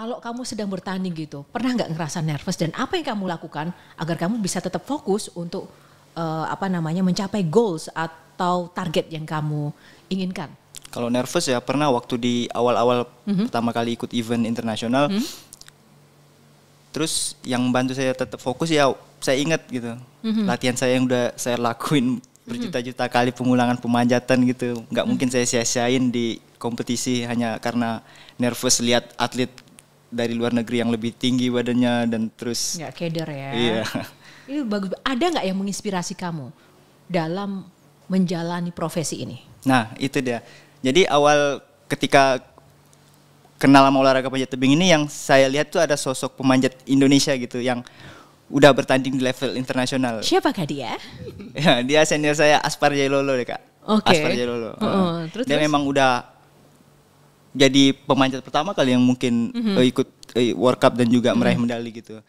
Kalau kamu sedang bertanding gitu, pernah nggak ngerasa nervous dan apa yang kamu lakukan agar kamu bisa tetap fokus untuk uh, apa namanya mencapai goals atau target yang kamu inginkan? Kalau nervous ya pernah waktu di awal-awal mm -hmm. pertama kali ikut event internasional. Mm -hmm terus yang membantu saya tetap fokus ya saya ingat gitu mm-hmm. latihan saya yang udah saya lakuin mhm. berjuta-juta kali pengulangan pemanjatan gitu nggak mm-hmm. mungkin saya sia-siain di kompetisi hanya karena nervous lihat atlet dari luar negeri yang lebih tinggi badannya dan terus nggak keder ya iya Ini bagus ada nggak yang menginspirasi kamu dalam menjalani profesi ini nah itu dia jadi awal ketika kenal sama olahraga panjat tebing ini yang saya lihat tuh ada sosok pemanjat Indonesia gitu yang udah bertanding di level internasional siapakah dia ya, dia senior saya Aspar Jailolo deh kak Okay. Aspar Jailolo. Uh -uh. Terus, dia terus? memang udah jadi pemanjat pertama kali yang mungkin mm -hmm. ikut eh, World Cup dan juga mm -hmm. meraih mhm. medali gitu.